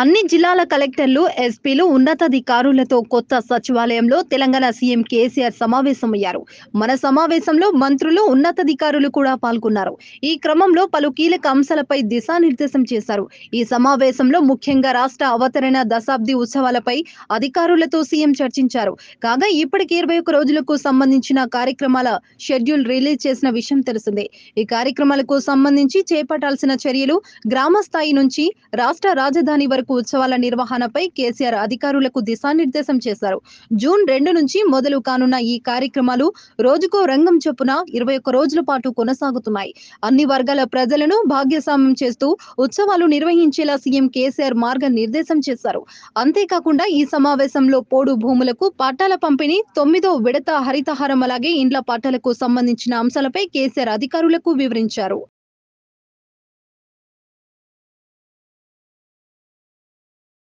అన్ని జిల్లాల కలెక్టర్లు ఎస్పీలు ఉన్నతాధికారులతో కొత్త సచివాలయంలో తెలంగాణ సీఎం కేసీఆర్ సమావేశమయ్యారు మన సమావేశంలో మంత్రులు ఉన్నతాధికారులు కూడా పాల్గొన్నారు ఈ క్రమంలో పలు కీలక అంశాలపై దిశానిర్దేశం చేశారు ఈ సమావేశంలో ముఖ్యంగా రాష్ట్ర అవతరణ దశాబ్ది ఉత్సవాలపై అధికారులతో సీఎం చర్చించారు కాగా ఇప్పటికి ఇరవై ఒక్క రోజులకు సంబంధించిన కార్యక్రమాల షెడ్యూల్ రిలీజ్ చేసిన విషయం తెలిసిందే ఈ కార్యక్రమాలకు సంబంధించి చేపట్టాల్సిన చర్యలు గ్రామ స్థాయి నుంచి రాష్ట్ర రాజధాని వరకు వరకు ఉత్సవాల నిర్వహణపై కేసీఆర్ అధికారులకు దిశానిర్దేశం చేశారు జూన్ రెండు నుంచి మొదలు కానున్న ఈ కార్యక్రమాలు రోజుకో రంగం చొప్పున ఇరవై ఒక్క రోజుల పాటు కొనసాగుతున్నాయి అన్ని వర్గాల ప్రజలను భాగ్యస్వామ్యం చేస్తూ ఉత్సవాలు నిర్వహించేలా సీఎం కేసీఆర్ మార్గనిర్దేశం చేశారు అంతేకాకుండా ఈ సమావేశంలో పోడు భూములకు పట్టాల పంపిణీ తొమ్మిదో విడత హరితహారం అలాగే ఇండ్ల పట్టాలకు సంబంధించిన అంశాలపై కేసీఆర్ అధికారులకు వివరించారు